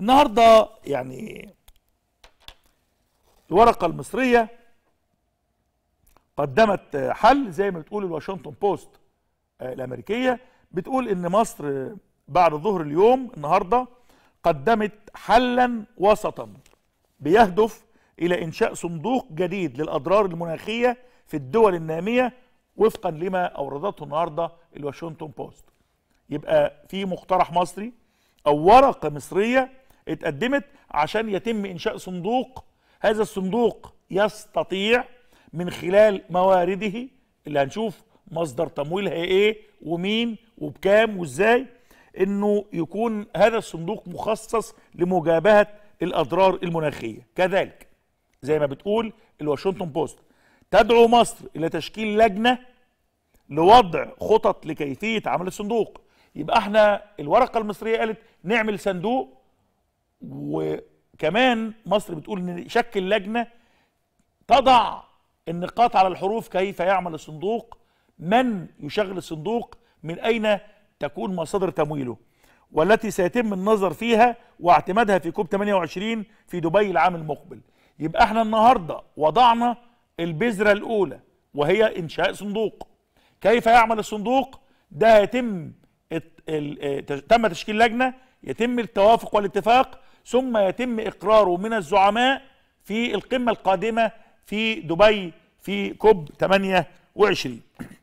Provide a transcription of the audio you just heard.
النهارده يعني الورقه المصريه قدمت حل زي ما بتقول الواشنطن بوست آه، الامريكيه بتقول ان مصر بعد ظهر اليوم النهارده قدمت حلا وسطا بيهدف الى انشاء صندوق جديد للاضرار المناخيه في الدول الناميه وفقا لما اوردته النهارده الواشنطن بوست يبقى في مقترح مصري او ورقه مصريه اتقدمت عشان يتم إنشاء صندوق هذا الصندوق يستطيع من خلال موارده اللي هنشوف مصدر تمويلها ايه ومين وبكام وازاي انه يكون هذا الصندوق مخصص لمجابهه الاضرار المناخيه كذلك زي ما بتقول الواشنطن بوست تدعو مصر الى تشكيل لجنه لوضع خطط لكيفيه عمل الصندوق يبقى احنا الورقه المصريه قالت نعمل صندوق وكمان مصر بتقول ان شكل لجنه تضع النقاط على الحروف كيف يعمل الصندوق من يشغل الصندوق من اين تكون مصادر تمويله والتي سيتم النظر فيها واعتمادها في كوب 28 في دبي العام المقبل يبقى احنا النهارده وضعنا البذره الاولى وهي انشاء صندوق كيف يعمل الصندوق ده يتم تم تشكيل لجنه يتم التوافق والاتفاق ثم يتم إقراره من الزعماء في القمة القادمة في دبي في كوب 28